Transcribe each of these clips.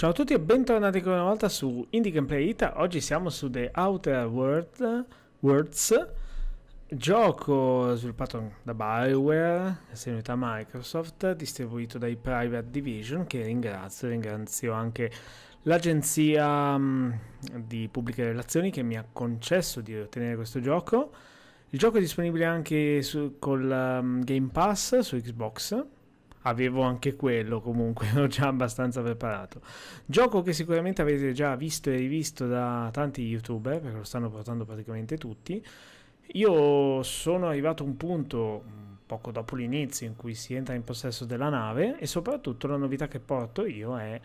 Ciao a tutti e bentornati ancora una volta su Indie Gameplay Ita. Oggi siamo su The Outer World, Worlds, gioco sviluppato da Bioware, assieme a Microsoft, distribuito dai Private Division, che ringrazio, ringrazio anche l'agenzia mm, di pubbliche relazioni che mi ha concesso di ottenere questo gioco. Il gioco è disponibile anche su, col um, Game Pass su Xbox avevo anche quello comunque, ero già abbastanza preparato. Gioco che sicuramente avete già visto e rivisto da tanti youtuber, perché lo stanno portando praticamente tutti. Io sono arrivato a un punto mm, poco dopo l'inizio in cui si entra in possesso della nave e soprattutto la novità che porto io è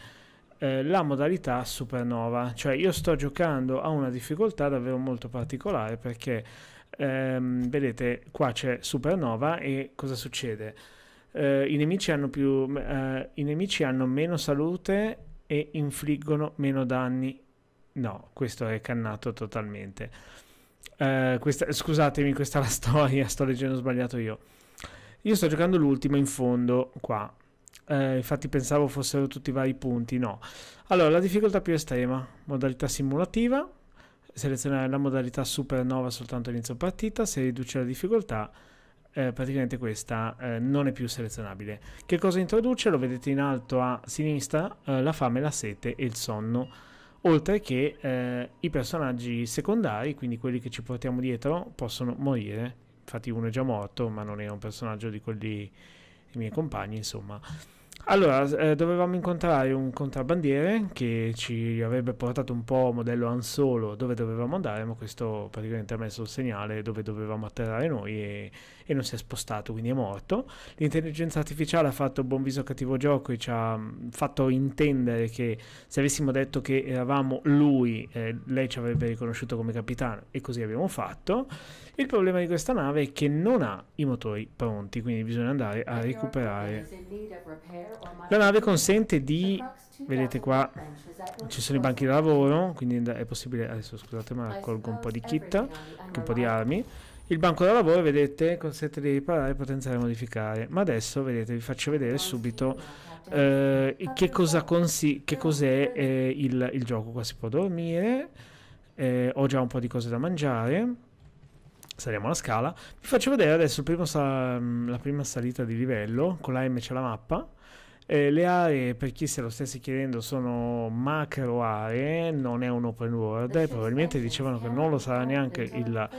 eh, la modalità supernova, cioè io sto giocando a una difficoltà davvero molto particolare perché ehm, vedete qua c'è supernova e cosa succede? eh, i, nemici hanno più, eh, i nemici hanno meno salute e infliggono meno danni. No, questo è cannato totalmente. Eh, questa, scusatemi, questa è la storia, sto leggendo sbagliato io. Io sto giocando l'ultima in fondo qua. Eh, infatti pensavo fossero tutti vari punti, no. Allora, la difficoltà più estrema, modalità simulativa, selezionare la modalità supernova soltanto all'inizio partita, se riduce la difficoltà eh, praticamente questa eh, non è più selezionabile. Che cosa introduce? Lo vedete in alto a sinistra, eh, la fame, la sete e il sonno. Oltre che eh, i personaggi secondari, quindi quelli che ci portiamo dietro, possono morire. Infatti uno è già morto, ma non era un personaggio di quelli dei miei compagni, insomma. Allora, eh, dovevamo incontrare un contrabbandiere che ci avrebbe portato un po' modello Ansolo dove dovevamo andare, ma questo praticamente ha messo il segnale dove dovevamo atterrare noi e, e non si è spostato, quindi è morto. L'intelligenza artificiale ha fatto buon viso cattivo gioco e ci ha mm, fatto intendere che se avessimo detto che eravamo lui, eh, lei ci avrebbe riconosciuto come capitano e così abbiamo fatto. Il problema di questa nave è che non ha i motori pronti, quindi bisogna andare a recuperare. La nave consente di, vedete qua, ci sono i banchi da lavoro, quindi è possibile, adesso scusate ma raccolgo un po' di kit, anche un po' di armi. Il banco da lavoro, vedete, consente di riparare, potenziare e modificare. Ma adesso, vedete, vi faccio vedere subito eh, che, cosa che cos'è eh, il, il, gioco. Qua si può dormire, eh, ho già un po' di cose da mangiare saliamo la scala. Vi faccio vedere adesso prima sa- la prima salita di livello, con la M c'è la mappa, eh, le aree, per chi se lo stesse chiedendo, sono macro aree, non è un open world e probabilmente dicevano che non lo sarà neanche il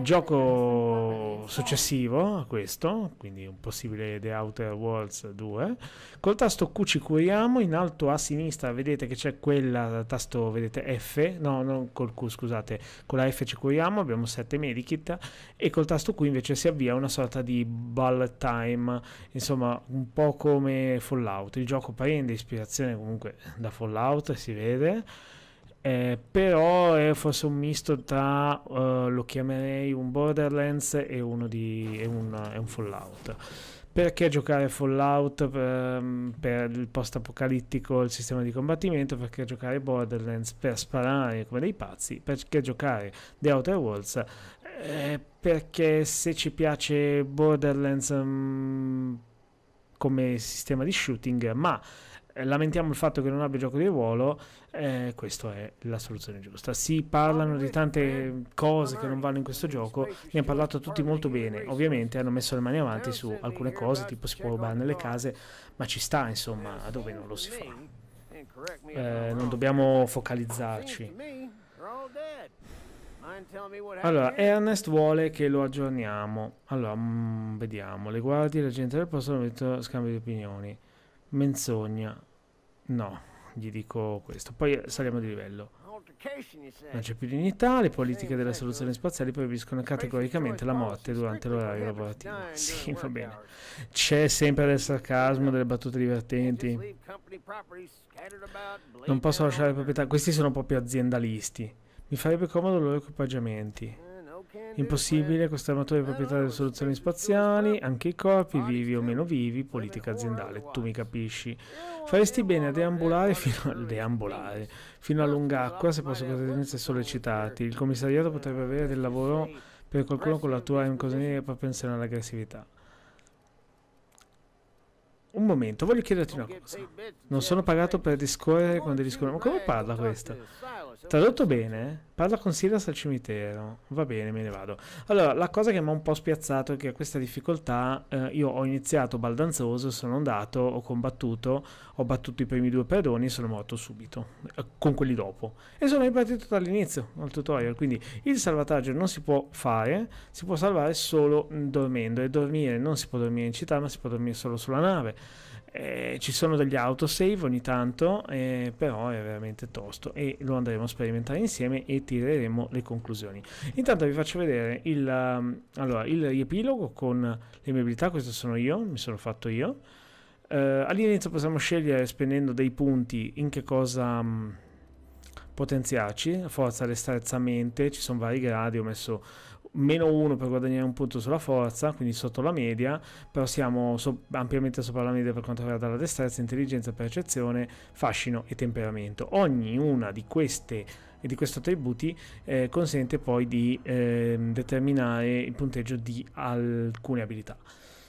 gioco successivo a questo, quindi un possibile The Outer Worlds 2. Col tasto Q ci curiamo, in alto a sinistra vedete che c'è quel tasto, vedete F, no, non col Q scusate, con la F ci curiamo, abbiamo 7 medikit e col tasto Q invece si avvia una sorta di ball time, insomma un po' come Fallout Fallout. Il gioco prende ispirazione comunque da Fallout, si vede. Eh, però è forse un misto tra uh, lo chiamerei un Borderlands e, di, e, un, e un, Fallout. Perché giocare Fallout per, ehm, per il post apocalittico, il sistema di combattimento? Perché giocare Borderlands per sparare come dei pazzi? Perché giocare The Outer Worlds? Eh, perché se ci piace Borderlands. Mh, mm, come sistema di shooting, ma eh, lamentiamo il fatto che non abbia gioco di ruolo, eh, questa è la soluzione giusta. Si parlano di tante cose che non vanno in questo gioco, ne hanno parlato tutti molto bene, ovviamente hanno messo le mani avanti su alcune cose, tipo si può rubare nelle case, ma ci sta insomma a dove non lo si fa. Eh, non dobbiamo focalizzarci. Allora, Ernest vuole che lo aggiorniamo. Allora, mm, vediamo. Le guardie e la gente del posto hanno detto scambio di opinioni. Menzogna. No, gli dico questo. Poi saliamo di livello. Non c'è più dignità, le politiche della soluzione spaziale proibiscono categoricamente la morte durante l'orario lavorativo. Sì, va bene. C'è sempre del sarcasmo, delle battute divertenti. Non posso lasciare proprietà. Questi sono proprio aziendalisti. Mi farebbe comodo i loro equipaggiamenti. Impossibile, questo armatore è proprietario delle soluzioni spaziali, anche i corpi, vivi o meno vivi, politica aziendale, tu mi capisci. Faresti bene a deambulare fino a, deambolare, fino a Lungacqua se posso così sollecitarti. Il commissariato potrebbe avere del lavoro per qualcuno con la tua incognita e propensione all'aggressività. Un momento, voglio chiederti una cosa. Non sono pagato per discorrere con dei discorsi. Ma come parla questa? Tradotto bene? Parla con Silas al cimitero. Va bene, me ne vado. Allora, la cosa che mi ha un po' spiazzato è che questa difficoltà eh, io ho iniziato baldanzoso, sono andato, ho combattuto, ho battuto i primi due pedoni e sono morto subito, eh, con quelli dopo. E sono ripartito dall'inizio al tutorial, quindi il salvataggio non si può fare, si può salvare solo mm, dormendo e dormire non si può dormire in città, ma si può dormire solo sulla nave. Eh, ci sono degli autosave ogni tanto, eh, però è veramente tosto e lo andremo a sperimentare insieme e tireremo le conclusioni. Intanto vi faccio vedere il, um, allora, il riepilogo con le mie abilità, questo sono io, mi sono fatto io. Uh, all'inizio possiamo scegliere spendendo dei punti in che cosa um, potenziarci, forza, destrezza, mente, ci sono vari gradi, ho messo meno 1 per guadagnare un punto sulla forza, quindi sotto la media, però siamo so- ampiamente sopra la media per quanto riguarda la destrezza, intelligenza, percezione, fascino e temperamento. Ognuna di queste di questi attributi eh, consente poi di eh, determinare il punteggio di alcune abilità.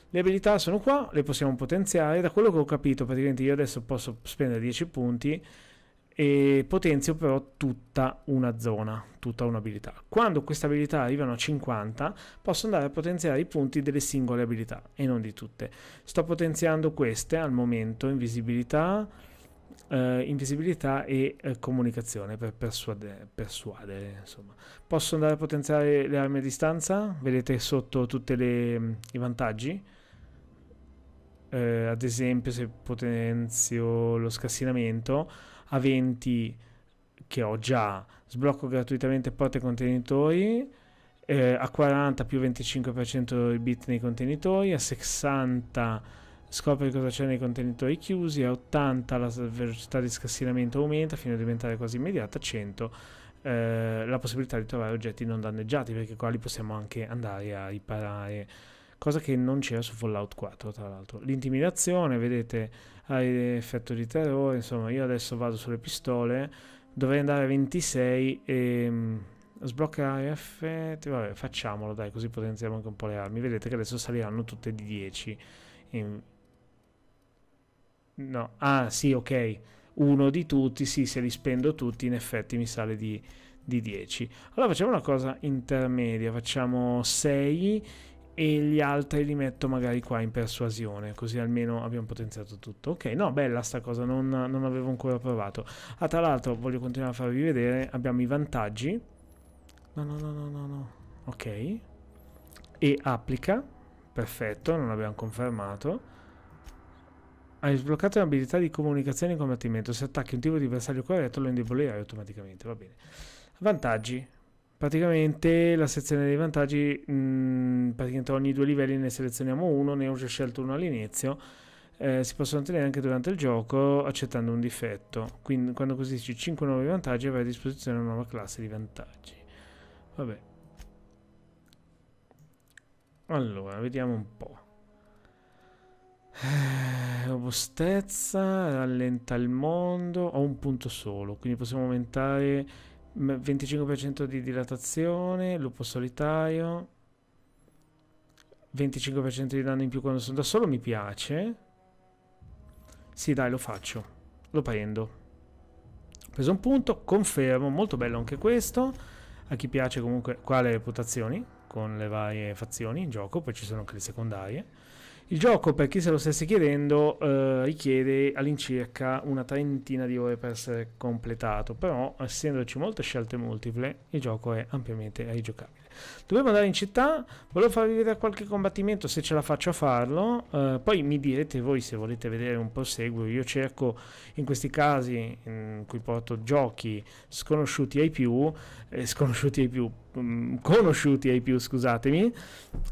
Le abilità sono qua, le possiamo potenziare, da quello che ho capito praticamente io adesso posso spendere 10 punti e potenzio però tutta una zona, tutta un'abilità. Quando queste abilità arrivano a 50 posso andare a potenziare i punti delle singole abilità e non di tutte. Sto potenziando queste al momento, invisibilità, eh, invisibilità e eh, comunicazione per persuadere, persuadere Posso andare a potenziare le armi a distanza, vedete sotto tutti i vantaggi. Eh, ad esempio se potenzio lo scassinamento aventi che ho già, sblocco gratuitamente porte contenitori, eh, a 40 più 25% di bit nei contenitori, a 60 scopri cosa c'è nei contenitori chiusi, a 80 la velocità di scassinamento aumenta fino a diventare quasi immediata, a 100 eh, la possibilità di trovare oggetti non danneggiati perché qua li possiamo anche andare a riparare cosa che non c'era su Fallout 4 tra l'altro. L'intimidazione, vedete, ha effetto di terrore, insomma io adesso vado sulle pistole, dovrei andare a 26 e mm, sbloccare effetti, vabbè facciamolo dai così potenziamo anche un po' le armi, vedete che adesso saliranno tutte di 10. In... Ehm, no, ah sì ok, uno di tutti, sì se li spendo tutti in effetti mi sale di di 10. Allora facciamo una cosa intermedia, facciamo 6 e gli altri li metto magari qua in persuasione, così almeno abbiamo potenziato tutto. Ok, no, bella sta cosa, non, non avevo ancora provato. Ah, tra l'altro voglio continuare a farvi vedere, abbiamo i vantaggi. No, no, no, no, no, no. Ok. E applica. Perfetto, non abbiamo confermato. Hai sbloccato l'abilità di comunicazione e combattimento. Se attacchi un tipo di bersaglio corretto lo indebolisci automaticamente, va bene. Vantaggi praticamente la sezione dei vantaggi, mh, praticamente ogni due livelli ne selezioniamo uno, ne ho già scelto uno all'inizio. Eh, si possono ottenere anche durante il gioco accettando un difetto. Quindi, quando così acquisisci 5 nuovi vantaggi, avrai a disposizione una nuova classe di vantaggi. Vabbè. Allora, vediamo un po'. Eh, robustezza, rallenta il mondo, ho un punto solo, quindi possiamo aumentare 25% di dilatazione, lupo solitario, 25% di danno in più quando sono da solo, mi piace. Sì, dai, lo faccio. Lo prendo. Ho preso un punto, confermo, molto bello anche questo. A chi piace comunque qua le reputazioni con le varie fazioni in gioco, poi ci sono anche le secondarie. Il gioco, per chi se lo stesse chiedendo, eh, richiede all'incirca una trentina di ore per essere completato, però essendoci molte scelte multiple, il gioco è ampiamente rigiocabile. Dovevo andare in città, volevo farvi vedere qualche combattimento se ce la faccio a farlo, eh, poi mi direte voi se volete vedere un proseguo, io cerco in questi casi in cui porto giochi sconosciuti ai più, eh, sconosciuti ai più Mm, conosciuti ai più, scusatemi,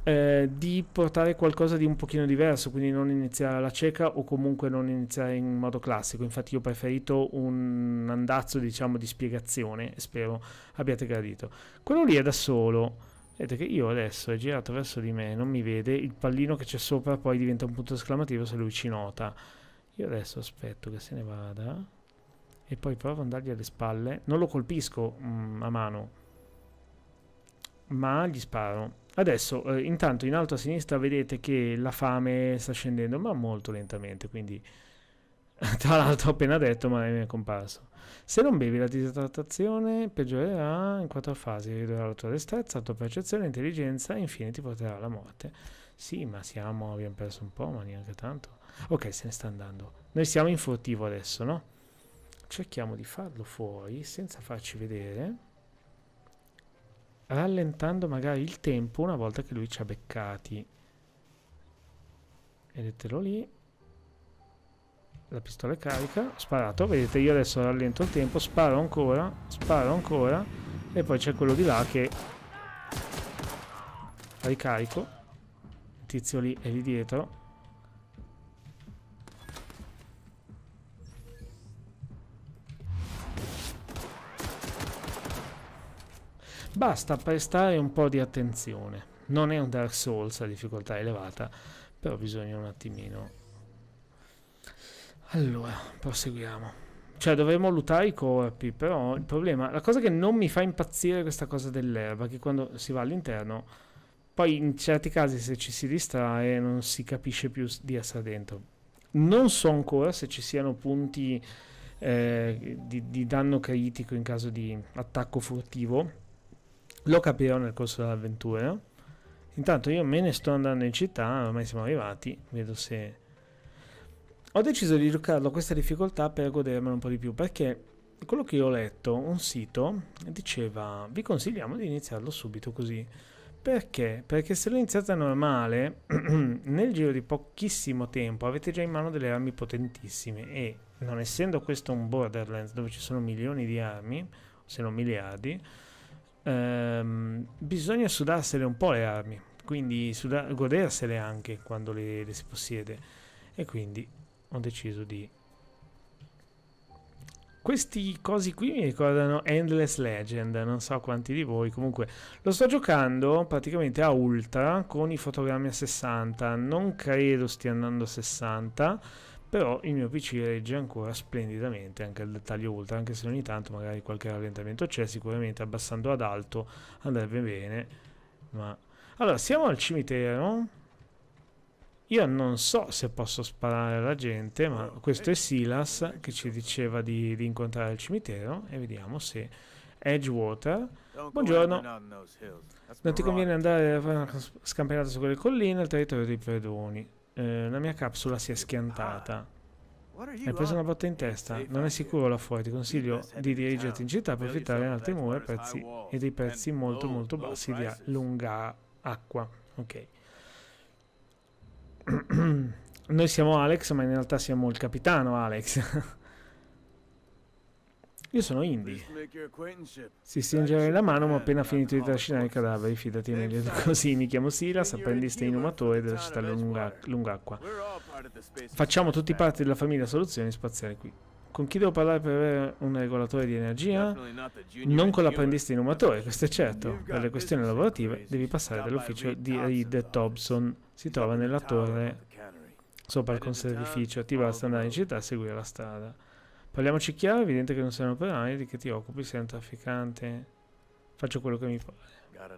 eh, di portare qualcosa di un pochino diverso, quindi non iniziare alla cieca o comunque non iniziare in modo classico. Infatti io ho preferito un andazzo, diciamo, di spiegazione, spero abbiate gradito. Quello lì è da solo. Vedete che io adesso è girato verso di me, non mi vede, il pallino che c'è sopra poi diventa un punto esclamativo se lui ci nota. Io adesso aspetto che se ne vada e poi provo ad andargli alle spalle. Non lo colpisco mm, a mano, ma gli sparo. Adesso, eh, intanto, in alto a sinistra vedete che la fame sta scendendo, ma molto lentamente, quindi... Tra l'altro ho appena detto, ma mi è comparso. Se non bevi la disidratazione peggiorerà in quattro fasi, ridurrà la tua destrezza, la tua percezione, l'intelligenza e infine ti porterà alla morte. Sì, ma siamo, abbiamo perso un po', ma neanche tanto. Ok, se ne sta andando. Noi siamo in furtivo adesso, no? Cerchiamo di farlo fuori senza farci vedere rallentando magari il tempo una volta che lui ci ha beccati. Vedetelo lì. La pistola è carica, sparato, vedete io adesso rallento il tempo, sparo ancora, sparo ancora e poi c'è quello di là che ricarico. Il tizio lì è lì dietro, Basta prestare un po' di attenzione. Non è un Dark Souls a difficoltà elevata, però bisogna un attimino... Allora, proseguiamo. Cioè, dovremmo lutare i corpi, però il problema... La cosa che non mi fa impazzire è questa cosa dell'erba, che quando si va all'interno, poi in certi casi se ci si distrae non si capisce più di essere dentro. Non so ancora se ci siano punti eh, di, di danno critico in caso di attacco furtivo, lo capirò nel corso dell'avventura. Intanto io me ne sto andando in città, ormai siamo arrivati, vedo se... Ho deciso di giocarlo questa difficoltà per godermelo un po' di più, perché quello che io ho letto, un sito, diceva vi consigliamo di iniziarlo subito così. Perché? Perché se lo iniziate normale, nel giro di pochissimo tempo avete già in mano delle armi potentissime e non essendo questo un Borderlands dove ci sono milioni di armi, se non miliardi, ehm, bisogna sudarsene un po' le armi, quindi suda- godersele anche quando le, le si possiede. E quindi ho deciso di questi cosi qui mi ricordano Endless Legend, non so quanti di voi, comunque lo sto giocando praticamente a ultra con i fotogrammi a 60, non credo stia andando a 60, però il mio PC regge ancora splendidamente anche al dettaglio ultra, anche se ogni tanto magari qualche rallentamento c'è, sicuramente abbassando ad alto andrebbe bene, ma... Allora, siamo al cimitero, io non so se posso sparare alla gente, ma questo è Silas che ci diceva di, di incontrare il cimitero e vediamo se... Edgewater. Buongiorno. Non ti conviene andare a fare una scampionata su quelle colline al territorio dei predoni. Eh, la mia capsula si è schiantata. Ah. Hai preso una botta in testa? Non è sicuro là fuori, ti consiglio di dirigerti in città, approfittare di altre mura e dei prezzi molto molto bassi di lunga acqua. Ok. Noi siamo Alex, ma in realtà siamo il capitano Alex. Io sono Indy. Si stringe la mano, ma ho appena finito di trascinare i cadaveri. Fidati meglio di così. Mi chiamo Silas, apprendista inumatore della città lunga, Lungacqua. Facciamo tutti parte della famiglia Soluzioni Spaziali qui. Con chi devo parlare per avere un regolatore di energia? Non con l'apprendista inumatore, questo è certo. Per le questioni lavorative devi passare dall'ufficio di Reed Thompson. Si trova nella torre sopra il conservificio. Attiva la andare in città e seguire la strada. Parliamoci chiaro, è evidente che non sei un operaio, di che ti occupi, sei un trafficante. Faccio quello che mi pare.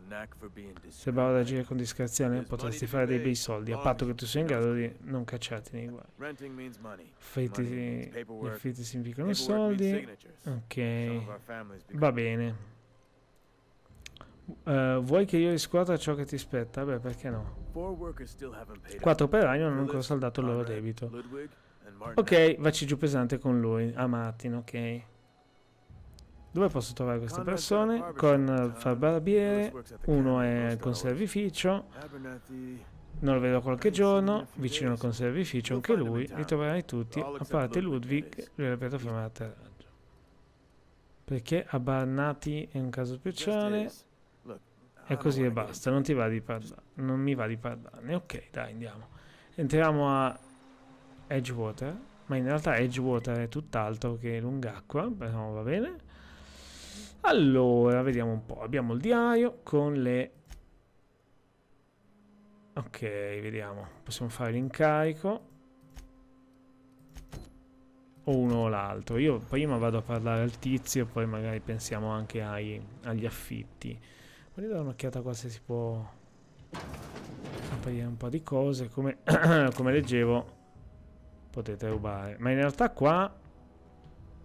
Se bravo ad agire con discrezione potresti fare dei bei soldi, a patto che tu sia in grado di non cacciarti nei guai. Affitti, gli affitti significano soldi. Ok, va bene. Uh, vuoi che io riscuota ciò che ti spetta? Beh, perché no? Quattro operai non hanno ancora saldato il loro debito. Ok, vaci giù pesante con lui, a Martin, ok. Dove posso trovare queste persone? Con fa barbiere, uno è al conservificio, non lo vedo qualche giorno, vicino al conservificio anche lui, li troverai tutti, a parte Ludwig, lui è la piattaforma da atterraggio. Perché Abarnati è un caso speciale, e così e basta, non ti va di non mi va di parlarne, ok dai andiamo. Entriamo a Edgewater, ma in realtà Edgewater è tutt'altro che Lungacqua, però va bene. Allora, vediamo un po'. Abbiamo il diario con le... Ok, vediamo. Possiamo fare l'incarico. O uno o l'altro. Io prima vado a parlare al tizio, poi magari pensiamo anche ai, agli affitti. Voglio dare un'occhiata qua se si può aprire un po' di cose. come, come leggevo potete rubare. Ma in realtà qua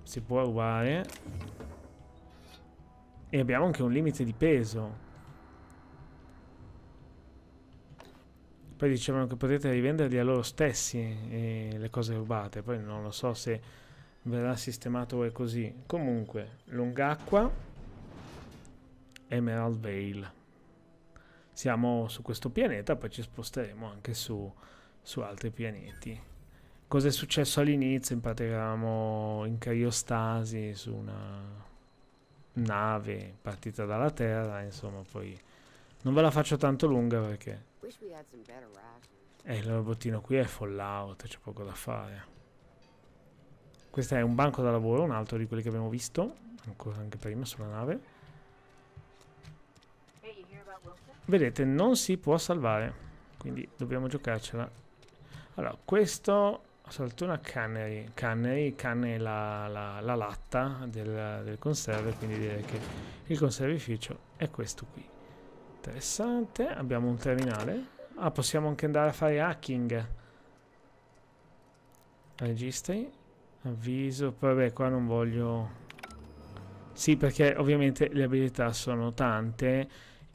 si può rubare. E abbiamo anche un limite di peso. Poi dicevano che potete rivenderli a loro stessi le cose rubate. Poi non lo so se verrà sistemato così. Comunque, Lungacqua, Emerald Vale. Siamo su questo pianeta, poi ci sposteremo anche su, su altri pianeti cosa è successo all'inizio, eravamo in criostasi su una nave partita dalla Terra, insomma, poi non ve la faccio tanto lunga perché eh, il robottino qui è Fallout, c'è poco da fare. Questo è un banco da lavoro, un altro di quelli che abbiamo visto, ancora anche prima sulla nave. Vedete, non si può salvare, quindi dobbiamo giocarcela. Allora, questo Saltona Cannery, Cannery, canne la, la, la latta del, del, conserve, quindi direi che il conservificio è questo qui. Interessante, abbiamo un terminale. Ah, possiamo anche andare a fare hacking. Registri, avviso, vabbè qua non voglio... Sì, perché ovviamente le abilità sono tante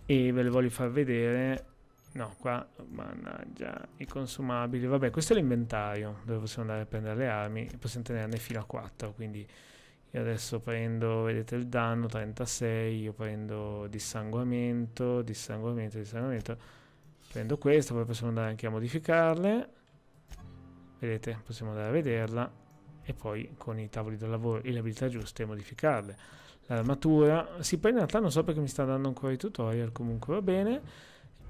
e ve le voglio far vedere No, qua, mannaggia, i consumabili. Vabbè, questo è l'inventario dove possiamo andare a prendere le armi. Possiamo tenerne fino a 4, quindi io adesso prendo, vedete il danno, 36, io prendo dissanguamento, dissanguamento, dissanguamento. Prendo questo, poi possiamo andare anche a modificarle. Vedete, possiamo andare a vederla e poi con i tavoli del lavoro e le abilità giuste modificarle. L'armatura, sì, poi in realtà non so perché mi sta dando ancora i tutorial, comunque va bene.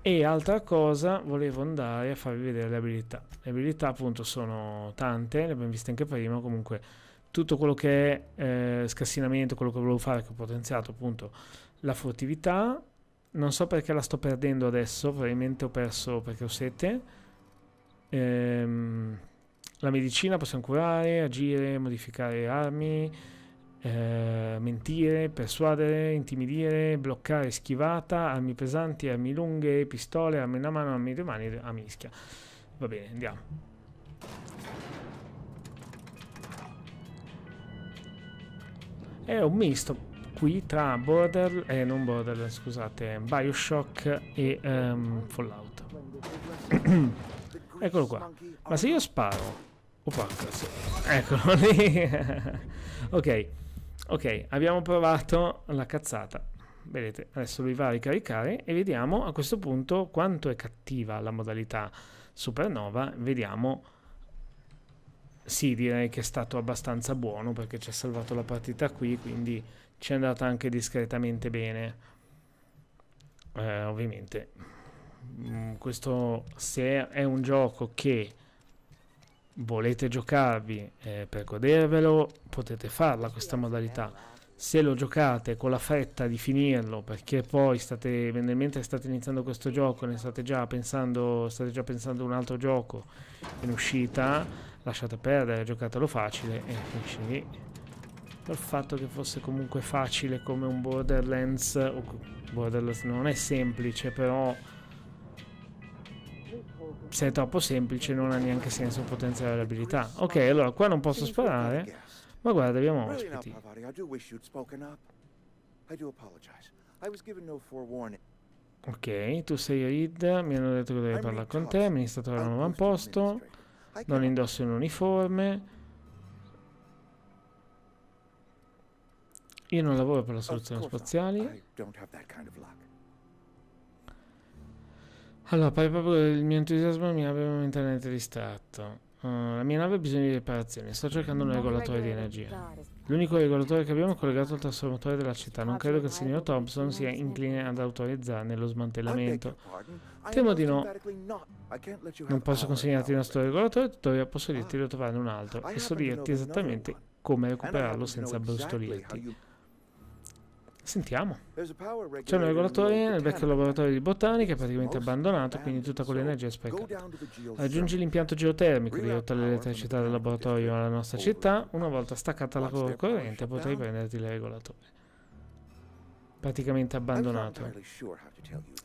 E altra cosa, volevo andare a farvi vedere le abilità. Le abilità appunto sono tante, le abbiamo viste anche prima, comunque tutto quello che è eh, scassinamento, quello che volevo fare, che ho potenziato appunto la furtività. Non so perché la sto perdendo adesso, probabilmente ho perso perché ho sete. Ehm, la medicina possiamo curare, agire, modificare armi, eh, mentire, persuadere, intimidire, bloccare, schivata, armi pesanti, armi lunghe, pistole, armi una mano, armi di mani, a mischia. Va bene, andiamo. È un misto qui tra Border, eh, non Border, scusate, Bioshock e um, Fallout. Eccolo qua. Ma se io sparo... Oh, porca, eccolo lì. ok ok abbiamo provato la cazzata vedete adesso lui va a ricaricare e vediamo a questo punto quanto è cattiva la modalità supernova vediamo sì direi che è stato abbastanza buono perché ci ha salvato la partita qui quindi ci è andata anche discretamente bene eh, ovviamente mm, questo se è un gioco che volete giocarvi eh, per godervelo, potete farla questa modalità. Se lo giocate con la fretta di finirlo, perché poi state, mentre state iniziando questo gioco, ne state già pensando, state già pensando a un altro gioco in uscita, lasciate perdere, giocatelo facile e finisce lì. Il fatto che fosse comunque facile come un Borderlands, Borderlands non è semplice, però se è troppo semplice non ha neanche senso potenziare le abilità. Ok, allora qua non posso sparare, ma guarda abbiamo ospiti. Ok, tu sei Reed, mi hanno detto che devi parlare con te, amministratore del nuovo amposto, non indosso un uniforme. Io non lavoro per la soluzione spaziale. Non ho tipo di allora, pare proprio che il mio entusiasmo mi abbia momentaneamente distratto. Uh, la mia nave ha bisogno di riparazioni, sto cercando un regolatore di energia. L'unico regolatore che abbiamo è collegato al trasformatore della città, non credo che il signor Thompson sia incline ad autorizzarne lo smantellamento. Temo di no. Non posso consegnarti il nostro regolatore, tuttavia posso ah. dirti di trovare un altro e so dirti esattamente come recuperarlo senza brustolietti. Sentiamo. C'è un regolatore nel vecchio laboratorio di botanica, praticamente abbandonato, quindi tutta quell'energia è sprecata. Raggiungi l'impianto geotermico, ridotta l'elettricità del laboratorio alla nostra città, una volta staccata la corrente potrai prenderti il regolatore. Praticamente abbandonato.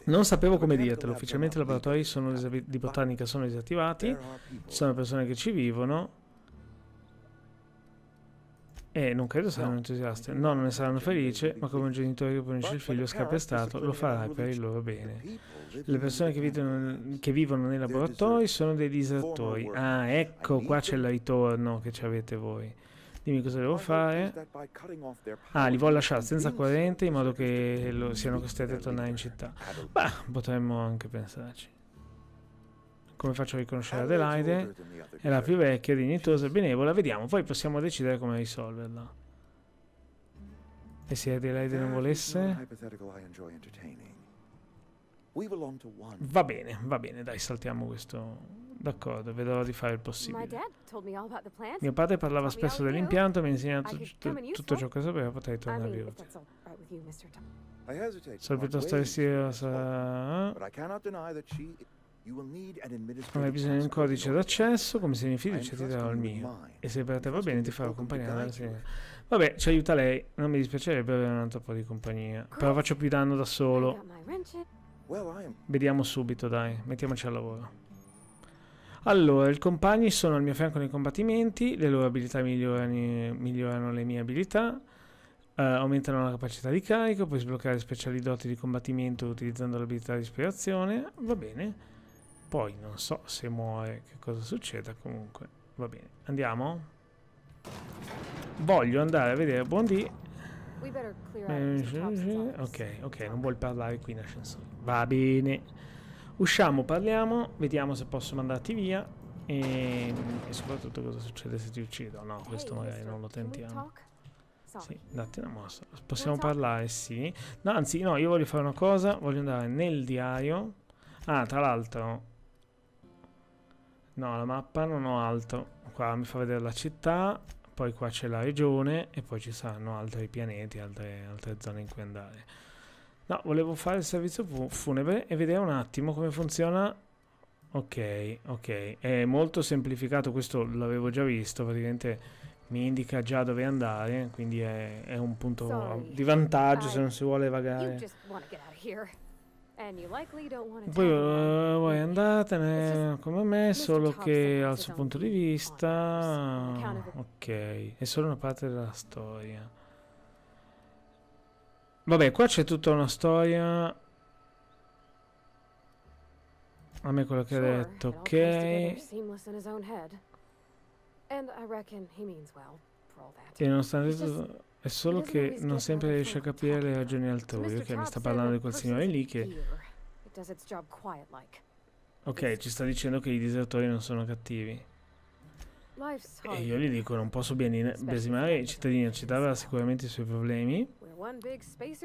Non sapevo come dirtelo, ufficialmente i laboratori di botanica sono disattivati, ci sono persone che ci vivono, e non credo saranno entusiaste, no, non ne saranno felici, ma come un genitore che punisce il figlio scappestato lo farà per il loro bene. Le persone che vivono, che vivono nei laboratori sono dei disertori. Ah, ecco, qua c'è il ritorno che ci avete voi. Dimmi cosa devo fare. Ah, li voglio lasciare senza corrente in modo che siano costretti a tornare in città. Beh, potremmo anche pensarci come faccio a riconoscere Adelaide, è la più vecchia, dignitosa e benevola, vediamo, poi possiamo decidere come risolverla. E se Adelaide non volesse? Va bene, va bene, dai, saltiamo questo. D'accordo, vedrò di fare il possibile. Mio padre parlava spesso dell'impianto, mi ha insegnato tutto ciò che sapeva, potrei tornare utile. Sono piuttosto restare... Avrai bisogno di un codice d'accesso, come se ne fiducia ti darò il mio. E se per te va bene ti farò accompagnare alla sera. Vabbè, ci aiuta lei. Non mi dispiacerebbe avere un altro po' di compagnia. Però faccio più danno da solo. Vediamo subito, dai. Mettiamoci al lavoro. Allora, i compagni sono al mio fianco nei combattimenti, le loro abilità migliorano, migliorano le mie abilità, uh, aumentano la capacità di carico, puoi sbloccare speciali doti di combattimento utilizzando l'abilità di ispirazione, va bene. Poi non so se muore che cosa succeda, comunque va bene. Andiamo? Voglio andare a vedere Bondi. Eh, ok, ok, non vuol parlare qui in ascensore. Va bene. Usciamo, parliamo, vediamo se posso mandarti via e, e soprattutto cosa succede se ti uccido. No, questo magari non lo tentiamo. Sì, datti una mossa. Possiamo parlare, sì. No, anzi, no, io voglio fare una cosa. Voglio andare nel diario. Ah, tra l'altro, No, la mappa non ho altro. Qua mi fa vedere la città, poi qua c'è la regione e poi ci saranno altri pianeti, altre, altre zone in cui andare. No, volevo fare il servizio funebre e vedere un attimo come funziona Ok, ok, è molto semplificato, questo l'avevo già visto, praticamente mi indica già dove andare, quindi è, è un punto Sorry. di vantaggio se non si vuole vagare. Voi, uh, andatene come me, solo che al suo punto di vista... Ok, è solo una parte della storia. Vabbè, qua c'è tutta una storia a me quello che ha detto, ok? E nonostante tutto... È solo che non sempre riesce a capire le ragioni altrui. Ok, mi sta parlando di quel signore lì che... Ok, ci sta dicendo che i disertori non sono cattivi. E io gli dico, non posso biasimare i cittadini, la città avrà sicuramente i suoi problemi. Ok.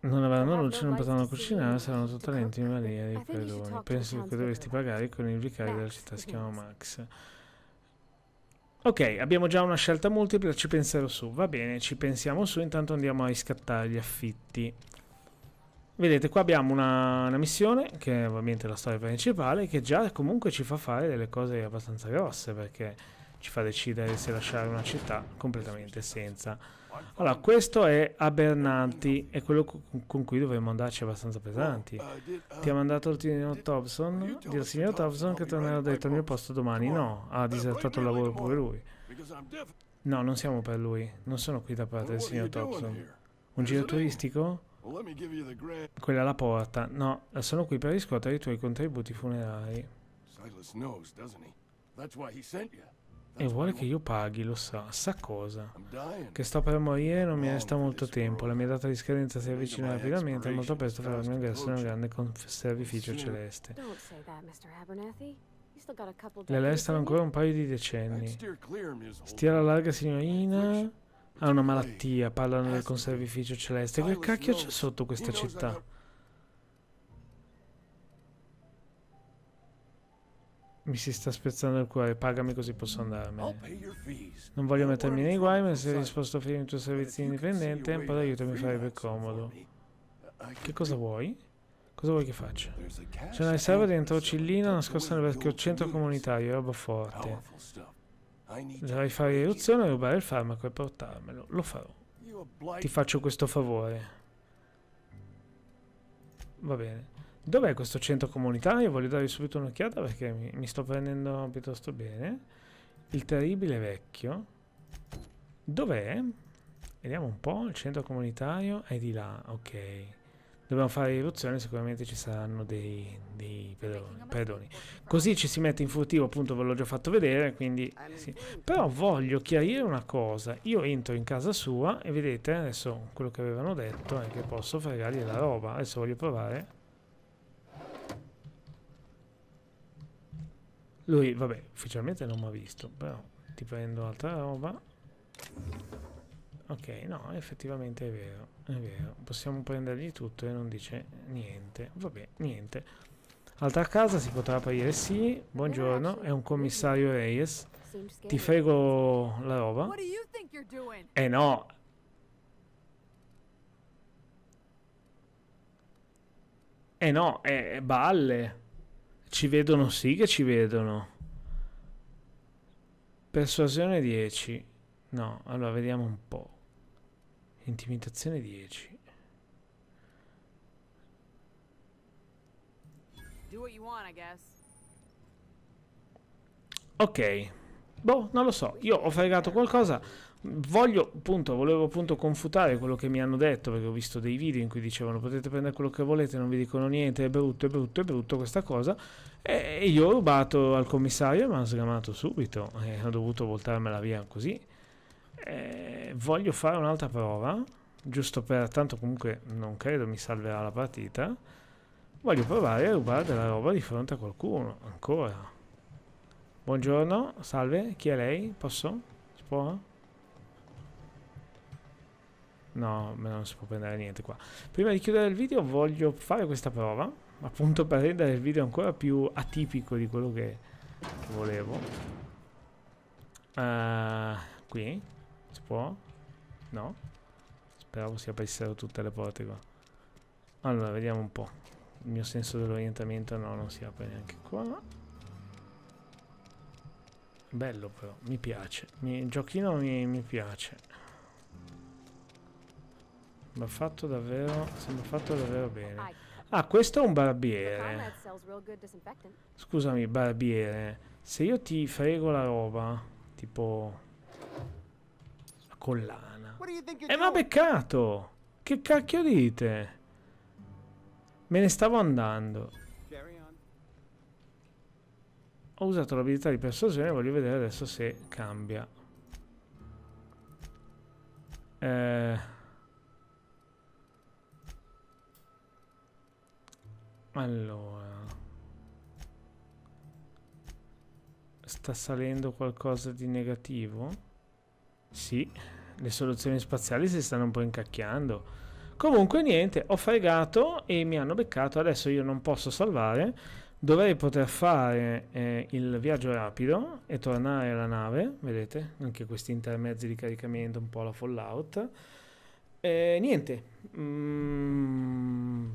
Non avevano luce, non potevano cucinare, saranno totalmente lenti in Maria dei Pedoni. Penso che dovresti pagare con il vicario della città, si chiama Max. Ok, abbiamo già una scelta multipla, ci penserò su. Va bene, ci pensiamo su, intanto andiamo a riscattare gli affitti. Vedete, qua abbiamo una, una missione, che è ovviamente la storia principale, che già comunque ci fa fare delle cose abbastanza grosse, perché ci fa decidere se lasciare una città completamente senza allora, questo è Abernanti, è quello con cui dovremmo andarci abbastanza pesanti. Ti ha mandato il signor Thompson, il signor Thompson che tornerà dentro al mio posto domani. No, ha disertato il lavoro pure lui. No, non siamo per lui, non sono qui da parte del signor Thompson. Un giro turistico? Quella alla porta. No, sono qui per riscuotere i tuoi contributi funerari. Silas knows, doesn't he? That's why he sent mandato. E vuole che io paghi, lo sa, sa cosa. Che sto per morire e non mi resta molto tempo, la mia data di scadenza si avvicina rapidamente e molto presto farò il mio ingresso nel grande servificio celeste. Le restano ancora un paio di decenni. Stia alla larga, signorina. Ha una malattia, parlano del conservificio celeste. Che cacchio c'è sotto questa città? Mi si sta spezzando il cuore, pagami così posso andarmene. Non voglio mettermi nei guai, ma sei disposto a finire i tuoi servizi indipendente, un po' d'aiuto mi farebbe comodo. Che cosa vuoi? Cosa vuoi che faccia? C'è una riserva dentro Cillina nascosta nel vecchio centro comunitario, roba forte. Dovrai fare eruzione, rubare il farmaco e portarmelo. Lo farò. Ti faccio questo favore. Va bene. Dov'è questo centro comunitario? Voglio darvi subito un'occhiata perché mi, mi, sto prendendo piuttosto bene. Il terribile vecchio. Dov'è? Vediamo un po', il centro comunitario è di là, ok. Dobbiamo fare irruzione, sicuramente ci saranno dei, dei pedoni, pedoni. Così ci si mette in furtivo, appunto ve l'ho già fatto vedere, quindi... Sì. Però voglio chiarire una cosa, io entro in casa sua e vedete, adesso quello che avevano detto è che posso fregargli la roba. Adesso voglio provare Lui, vabbè, ufficialmente non mi ha visto, però ti prendo altra roba. Ok, no, effettivamente è vero, è vero. Possiamo prendergli tutto e non dice niente. Vabbè, niente. Altra casa si potrà aprire, sì. Buongiorno, è un commissario Reyes. Ti frego la roba? Eh no! Eh no, è eh, balle! Ci vedono sì che ci vedono. Persuasione 10. No, allora vediamo un po'. Intimidazione 10. Ok. Boh, non lo so. Io ho fregato qualcosa. Voglio appunto, volevo appunto confutare quello che mi hanno detto perché ho visto dei video in cui dicevano potete prendere quello che volete, non vi dicono niente, è brutto, è brutto, è brutto questa cosa. E io ho rubato al commissario e mi hanno sgamato subito e ho dovuto voltarmela via così. E voglio fare un'altra prova, giusto per tanto comunque non credo mi salverà la partita. Voglio provare a rubare della roba di fronte a qualcuno, ancora. Buongiorno, salve, chi è lei? Posso? Si può? No, non si può prendere niente qua. Prima di chiudere il video voglio fare questa prova, appunto per rendere il video ancora più atipico di quello che, che volevo. Uh, qui? Si può? No? Speravo si aprissero tutte le porte qua. Allora, vediamo un po'. Il mio senso dell'orientamento no, non si apre neanche qua. Bello però, mi piace. Mi, il giochino mi, mi piace. Sembra fatto davvero, sembra fatto davvero bene. Ecco. Ah, questo è un barbiere. Scusami, barbiere. Se io ti frego la roba, tipo la collana. E eh, ma beccato! Che cacchio dite? Me ne stavo andando. Ho usato l'abilità di persuasione, voglio vedere adesso se cambia. Eh Allora. Sta salendo qualcosa di negativo? Sì, le soluzioni spaziali si stanno un po' incacchiando. Comunque niente, ho fregato e mi hanno beccato, adesso io non posso salvare, dovrei poter fare eh, il viaggio rapido e tornare alla nave, vedete, anche questi intermezzi di caricamento, un po' la Fallout. Eh, niente, mm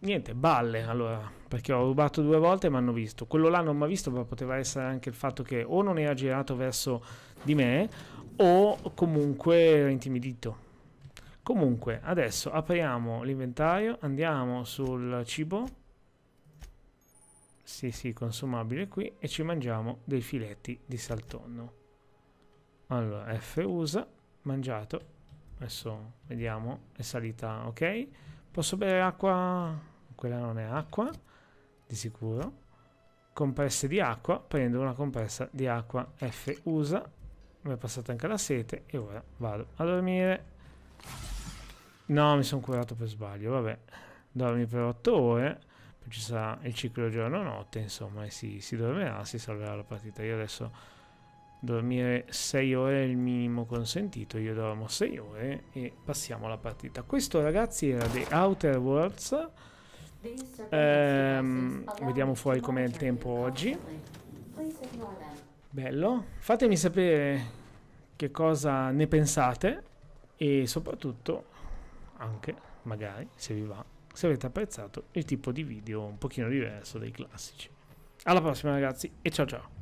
niente, balle allora, perché ho rubato due volte e mi hanno visto. Quello là non mi ha visto, ma poteva essere anche il fatto che o non era girato verso di me o comunque era intimidito. Comunque, adesso apriamo l'inventario, andiamo sul cibo. Sì, sì, consumabile qui e ci mangiamo dei filetti di saltonno. Allora, F usa, mangiato. Adesso vediamo, è salita, ok? Posso bere acqua? Quella non è acqua, di sicuro. Compresse di acqua, prendo una compressa di acqua F usa. Mi è passata anche la sete e ora vado a dormire. No, mi sono curato per sbaglio, vabbè. Dormi per 8 ore, poi ci sarà il ciclo giorno-notte, insomma, e si, si dormirà, si salverà la partita. Io adesso dormire 6 ore è il minimo consentito, io dormo 6 ore e passiamo alla partita. Questo ragazzi era The Outer Worlds, ehm, vediamo fuori com'è il tempo oggi. Bello, fatemi sapere che cosa ne pensate e soprattutto anche magari se vi va se avete apprezzato il tipo di video un pochino diverso dai classici alla prossima ragazzi e ciao ciao